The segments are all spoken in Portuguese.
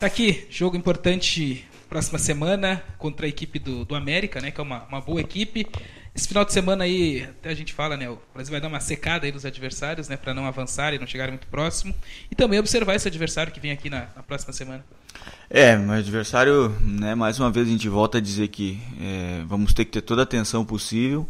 Tá aqui, jogo importante próxima semana contra a equipe do, do América, né? Que é uma, uma boa equipe. Esse final de semana aí, até a gente fala, né? O Brasil vai dar uma secada aí nos adversários, né? Para não avançar e não chegar muito próximo. E também observar esse adversário que vem aqui na, na próxima semana. É, meu adversário, né? Mais uma vez a gente volta a dizer que é, vamos ter que ter toda a atenção possível.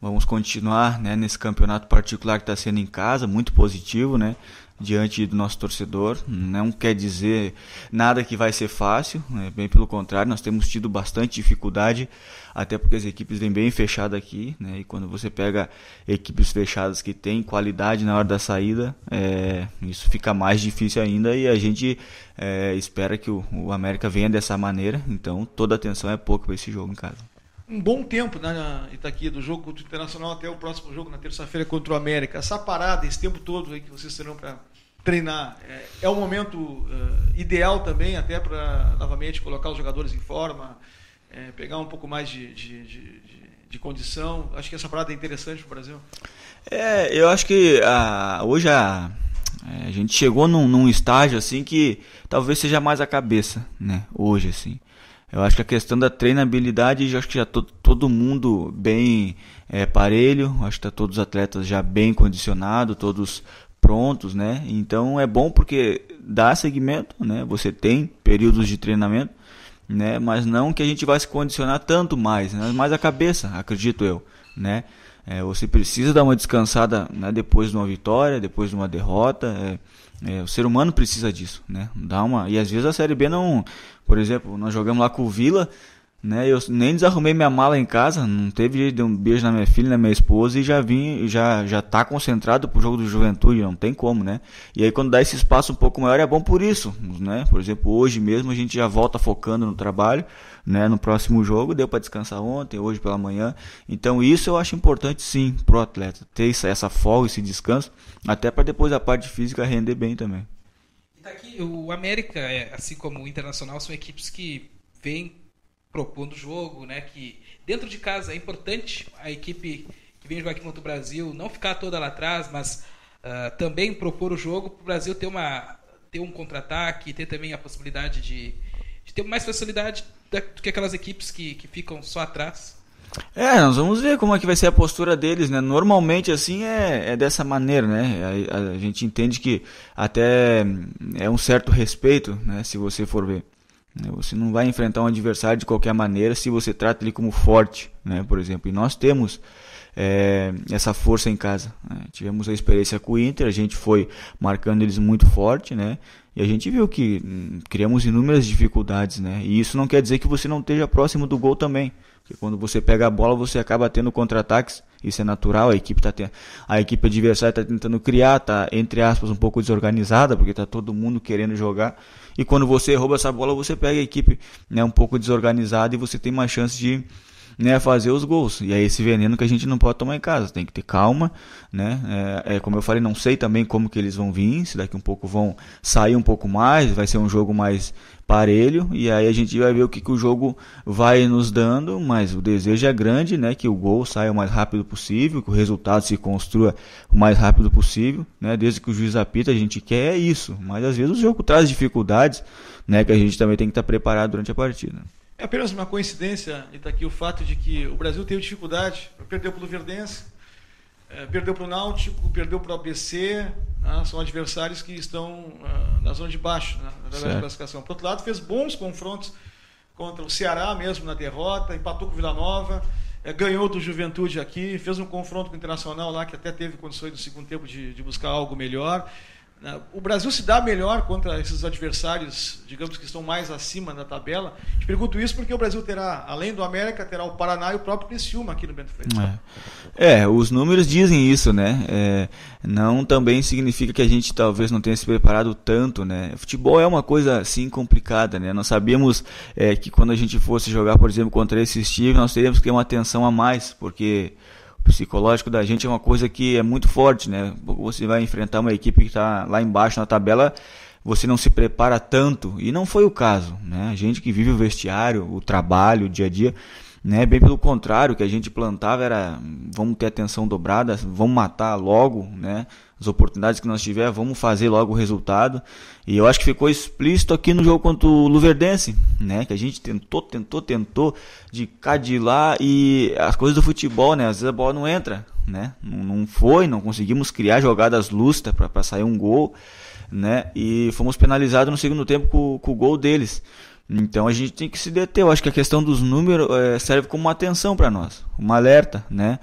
Vamos continuar né, nesse campeonato particular que está sendo em casa, muito positivo, né? Diante do nosso torcedor. Não quer dizer nada que vai ser fácil, né, bem pelo contrário, nós temos tido bastante dificuldade, até porque as equipes vêm bem fechadas aqui, né? E quando você pega equipes fechadas que têm qualidade na hora da saída, é, isso fica mais difícil ainda e a gente é, espera que o, o América venha dessa maneira. Então toda atenção é pouca para esse jogo em casa um bom tempo né, Itaqui, do jogo contra o Internacional até o próximo jogo na terça-feira contra o América. Essa parada, esse tempo todo aí que vocês terão para treinar, é, é um momento uh, ideal também até para novamente colocar os jogadores em forma, é, pegar um pouco mais de, de, de, de, condição. Acho que essa parada é interessante para o Brasil. É, eu acho que ah, hoje a, eh, a gente chegou num, num estágio assim que talvez seja mais a cabeça, né? Hoje assim. Eu acho que a questão da treinabilidade, eu acho que já to, todo mundo bem é, parelho, acho que está todos os atletas já bem condicionados, todos prontos, né? Então é bom porque dá segmento, né? Você tem períodos de treinamento, né? Mas não que a gente vai se condicionar tanto mais, né? mais a cabeça, acredito eu, né? É, você precisa dar uma descansada né? depois de uma vitória, depois de uma derrota. É é, o ser humano precisa disso, né? Dá uma e às vezes a série B não, por exemplo, nós jogamos lá com o Vila né? Eu nem desarrumei minha mala em casa, não teve jeito de um beijo na minha filha, na minha esposa e já vim, já já tá concentrado pro jogo do Juventude, não tem como, né? E aí quando dá esse espaço um pouco maior é bom por isso, né? Por exemplo, hoje mesmo a gente já volta focando no trabalho, né, no próximo jogo, deu para descansar ontem, hoje pela manhã. Então isso eu acho importante sim pro atleta ter essa, essa folga, esse descanso, até para depois a parte física render bem também. Tá o América, é, assim como o Internacional, são equipes que vêm propondo o jogo, né? Que dentro de casa é importante a equipe que vem jogar aqui contra o Brasil não ficar toda lá atrás, mas uh, também propor o jogo para o Brasil ter uma ter um contra-ataque, ter também a possibilidade de, de ter mais facilidade do que aquelas equipes que, que ficam só atrás. É, nós vamos ver como é que vai ser a postura deles, né? Normalmente assim é, é dessa maneira, né? A, a, gente entende que até é um certo respeito, né? Se você for ver. Né? Você não vai enfrentar um adversário de qualquer maneira se você trata ele como forte, né? por exemplo. E nós temos é, essa força em casa. Né? Tivemos a experiência com o Inter, a gente foi marcando eles muito forte, né? E a gente viu que hum, criamos inúmeras dificuldades, né? E isso não quer dizer que você não esteja próximo do gol também. Porque quando você pega a bola, você acaba tendo contra-ataques isso é natural, a equipe tá te... a equipe adversária está tentando criar, está entre aspas um pouco desorganizada, porque está todo mundo querendo jogar. E quando você rouba essa bola, você pega a equipe, né, um pouco desorganizada e você tem mais chance de né, fazer os gols. E é esse veneno que a gente não pode tomar em casa. Tem que ter calma, né? É, é, como eu falei, não sei também como que eles vão vir, se daqui um pouco vão sair um pouco mais, vai ser um jogo mais parelho, e aí a gente vai ver o que, que o jogo vai nos dando, mas o desejo é grande, né, que o gol saia o mais rápido possível, que o resultado se construa o mais rápido possível, né, desde que o juiz apita a gente quer é isso, mas às vezes o jogo traz dificuldades, né, que a gente também tem que estar preparado durante a partida. É apenas uma coincidência, e está aqui o fato de que o Brasil teve dificuldade, perdeu para o Verdense, eh, perdeu para o Náutico, perdeu para o ABC, né? são adversários que estão uh, na zona de baixo, né? na verdade, de classificação. Por outro lado, fez bons confrontos contra o Ceará mesmo na derrota, empatou com o Vila Nova, eh, ganhou do Juventude aqui, fez um confronto com o Internacional lá, que até teve condições no segundo tempo de, de buscar algo melhor. Né, o Brasil se dá melhor contra esses adversários, digamos que estão mais acima da tabela. Te pergunto isso porque o Brasil terá, além do América, terá o Paraná e o próprio Criciúma aqui no Bento Freitas. É. é. os números dizem isso, né? É, não também significa que a gente talvez não tenha se preparado tanto, né? Futebol é uma coisa assim complicada, né? Nós sabíamos é, que quando a gente fosse jogar, por exemplo, contra esses times, nós teríamos que ter uma atenção a mais, porque psicológico da gente é uma coisa que é muito forte, né? Você vai enfrentar uma equipe que está lá embaixo na tabela, você não se prepara tanto. E não foi o caso, né? A gente que vive o vestiário, o trabalho, o dia a dia né? Bem pelo contrário, o que a gente plantava era vamos ter atenção dobrada, vamos matar logo, né? As oportunidades que nós tiver, vamos fazer logo o resultado. E eu acho que ficou explícito aqui no jogo contra o Luverdense, né? Que a gente tentou, tentou, tentou de cadilar e as coisas do futebol, né? Às vezes a bola não entra, né? Não, não foi, não conseguimos criar jogadas lustras para sair um gol, né? E fomos penalizados no segundo tempo com, com o gol deles. Então a gente tem que se deter. Eu acho que a questão dos números é, serve como uma atenção para nós, uma alerta, né?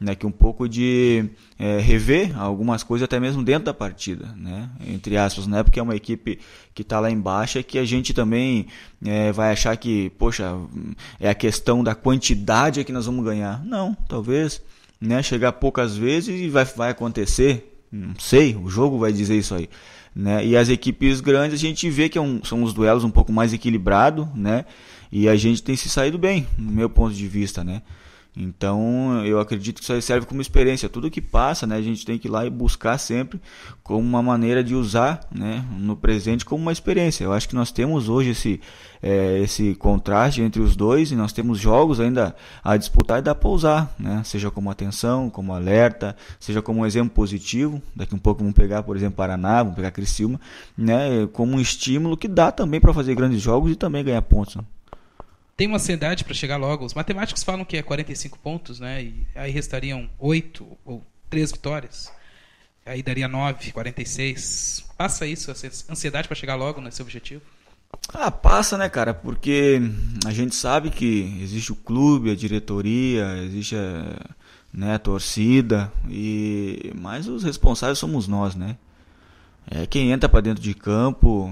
Daqui né, um pouco de é, rever algumas coisas até mesmo dentro da partida, né? Entre aspas, né? Porque é uma equipe que está lá embaixo é que a gente também é, vai achar que, poxa, é a questão da quantidade é que nós vamos ganhar. Não, talvez, né? Chegar poucas vezes e vai, vai acontecer. Não sei, o jogo vai dizer isso aí. Né? E as equipes grandes a gente vê que é um, são os duelos um pouco mais equilibrados né? E a gente tem se saído bem, no meu ponto de vista, né? Então, eu acredito que isso aí serve como experiência. Tudo que passa, né, a gente tem que ir lá e buscar sempre como uma maneira de usar né, no presente como uma experiência. Eu acho que nós temos hoje esse, é, esse contraste entre os dois e nós temos jogos ainda a disputar e dá para usar, né, seja como atenção, como alerta, seja como um exemplo positivo. Daqui um pouco vamos pegar, por exemplo, Paraná, vamos pegar Criciúma, né, como um estímulo que dá também para fazer grandes jogos e também ganhar pontos. Né? tem uma ansiedade para chegar logo. Os matemáticos falam que é 45 pontos, né? E aí restariam 8 ou 3 vitórias. Aí daria 9, 46. Passa isso, essa ansiedade para chegar logo nesse objetivo? Ah, passa, né, cara? Porque a gente sabe que existe o clube, a diretoria, existe a, né, a torcida e mas os responsáveis somos nós, né? É quem entra para dentro de campo,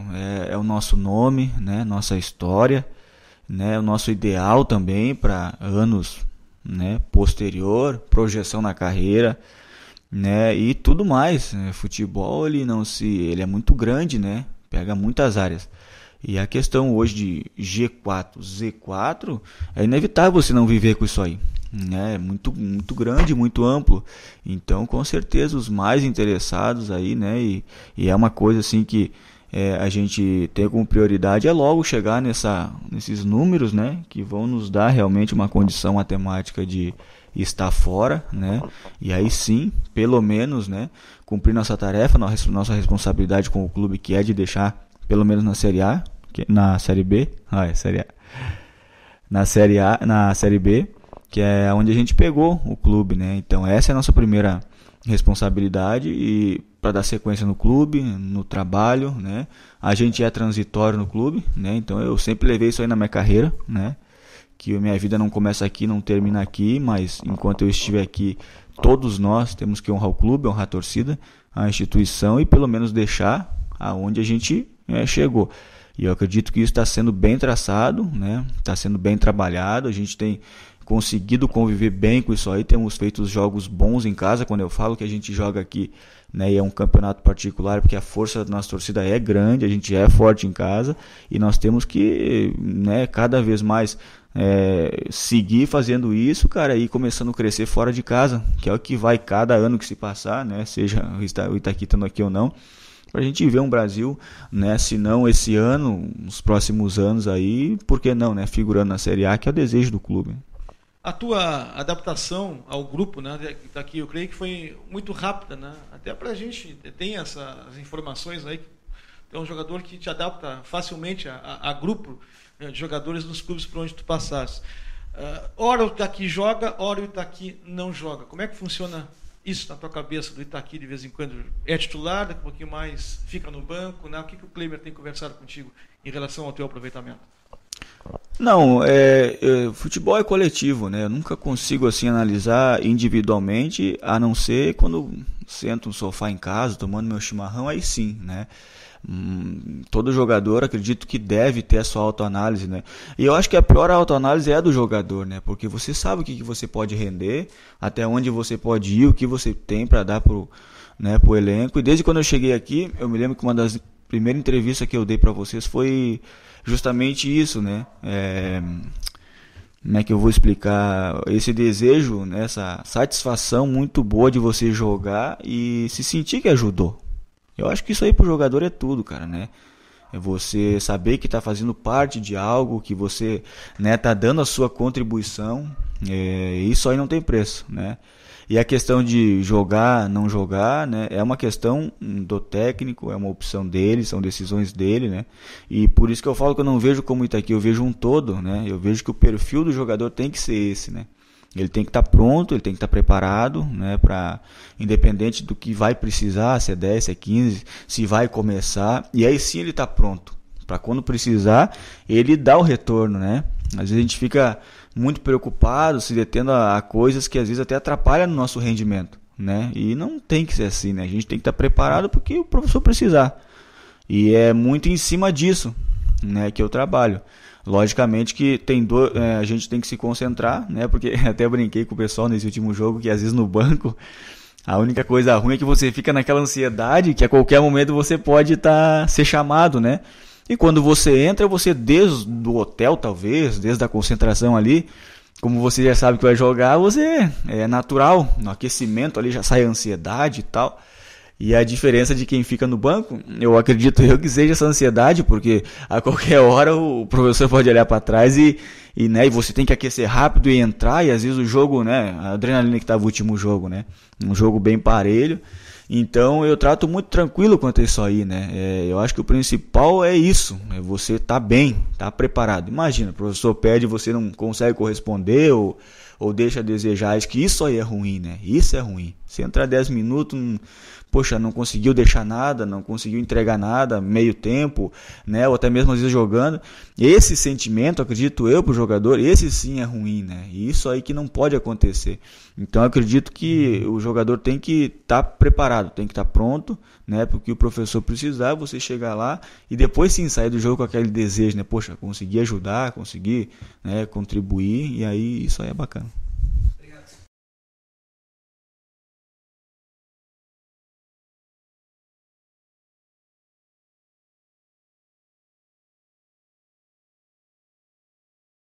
é, é o nosso nome, né, nossa história né, o nosso ideal também para anos né, posterior, projeção na carreira, né, e tudo mais. Né? Futebol ele não se, ele é muito grande, né, pega muitas áreas. E a questão hoje de G4, Z4, é inevitável você não viver com isso aí. Né? É muito, muito grande, muito amplo. Então, com certeza, os mais interessados aí, né? E, e é uma coisa assim que é, a gente ter como prioridade é logo chegar nessa, nesses números, né, que vão nos dar realmente uma condição matemática de estar fora, né, e aí sim, pelo menos, né, cumprir nossa tarefa, nossa responsabilidade com o clube que é de deixar pelo menos na Série A, na Série B, ah, é, Série A, na Série A, na Série B, que é onde a gente pegou o clube, né, então essa é a nossa primeira responsabilidade e para dar sequência no clube, no trabalho, né? A gente é transitório no clube, né? Então eu sempre levei isso aí na minha carreira, né? Que minha vida não começa aqui, não termina aqui, mas enquanto eu estiver aqui, todos nós temos que honrar o clube, honrar a torcida, a instituição e pelo menos deixar aonde a gente é, chegou. E eu acredito que isso está sendo bem traçado, né? Está sendo bem trabalhado. A gente tem conseguido conviver bem com isso aí, temos feito jogos bons em casa, quando eu falo que a gente joga aqui, né, e é um campeonato particular, porque a força da nossa torcida é grande, a gente é forte em casa, e nós temos que, né, cada vez mais é, seguir fazendo isso, cara, e começando a crescer fora de casa, que é o que vai cada ano que se passar, né, seja o Itaqui estando aqui ou não, para a gente ver um Brasil, né, se não esse ano, nos próximos anos aí, por que não, né, figurando na Série A, que é o desejo do clube a tua adaptação ao grupo, né, daqui, eu creio que foi muito rápida, né? Até para a gente tem essas informações aí. É um jogador que te adapta facilmente a, a, grupo né, de jogadores nos clubes por onde tu passaste. Uh, ah, ora o Itaqui joga, ora o Itaqui não joga. Como é que funciona isso na tua cabeça do Itaqui de vez em quando? É titular, daqui a pouquinho mais fica no banco? Né? O que, que o Kleber tem conversado contigo em relação ao teu aproveitamento? Não, é, é, futebol é coletivo, né? Eu nunca consigo assim analisar individualmente, a não ser quando sento no sofá em casa, tomando meu chimarrão, aí sim, né? Hum, todo jogador acredito que deve ter a sua autoanálise, né? E eu acho que a pior autoanálise é a do jogador, né? Porque você sabe o que, que você pode render, até onde você pode ir, o que você tem para dar pro, né, pro elenco. E desde quando eu cheguei aqui, eu me lembro que uma das primeira entrevista que eu dei para vocês foi justamente isso, né? É, como é que eu vou explicar esse desejo, né? essa satisfação muito boa de você jogar e se sentir que ajudou. Eu acho que isso aí pro jogador é tudo, cara, né? É você saber que está fazendo parte de algo, que você né, tá dando a sua contribuição. É, isso aí não tem preço, né? E a questão de jogar, não jogar, né, é uma questão do técnico, é uma opção dele, são decisões dele, né? E por isso que eu falo que eu não vejo como Itaqui, eu vejo um todo, né? Eu vejo que o perfil do jogador tem que ser esse, né? Ele tem que estar tá pronto, ele tem que estar tá preparado, né, para independente do que vai precisar, se é 10, se é 15, se vai começar, e aí sim ele está pronto para quando precisar, ele dá o retorno, né? Às vezes a gente fica muito preocupado, se detendo a, a coisas que às vezes até atrapalham o nosso rendimento, né? E não tem que ser assim, né? A gente tem que estar preparado porque o professor precisar. E é muito em cima disso, né, que eu trabalho. Logicamente que tem do, é, a gente tem que se concentrar, né? Porque até brinquei com o pessoal nesse último jogo que às vezes no banco a única coisa ruim é que você fica naquela ansiedade que a qualquer momento você pode tá, ser chamado, né? E quando você entra, você desde o hotel, talvez, desde a concentração ali, como você já sabe que vai jogar, você é natural, no aquecimento ali já sai a ansiedade e tal. E a diferença de quem fica no banco, eu acredito eu que seja essa ansiedade, porque a qualquer hora o professor pode olhar para trás e, e, né, e você tem que aquecer rápido e entrar, e às vezes o jogo, né, a adrenalina que estava o último jogo, né, um jogo bem parelho, então eu trato muito tranquilo quanto a isso aí, né? É, eu acho que o principal é isso, é você tá bem, tá preparado. Imagina, o professor pede e você não consegue corresponder ou, ou deixa a desejar, acho que isso aí é ruim, né? Isso é ruim. Se entrar 10 minutos, hum, poxa, não conseguiu deixar nada, não conseguiu entregar nada, meio tempo, né? Ou até mesmo às vezes jogando. Esse sentimento, acredito eu, pro jogador, esse sim é ruim, né? E isso aí que não pode acontecer. Então acredito que o jogador tem que estar tá preparado, tem que estar tá pronto, né? Porque o professor precisar, você chegar lá e depois sim sair do jogo com aquele desejo, né? Poxa, consegui ajudar, consegui né, contribuir, e aí isso aí é bacana.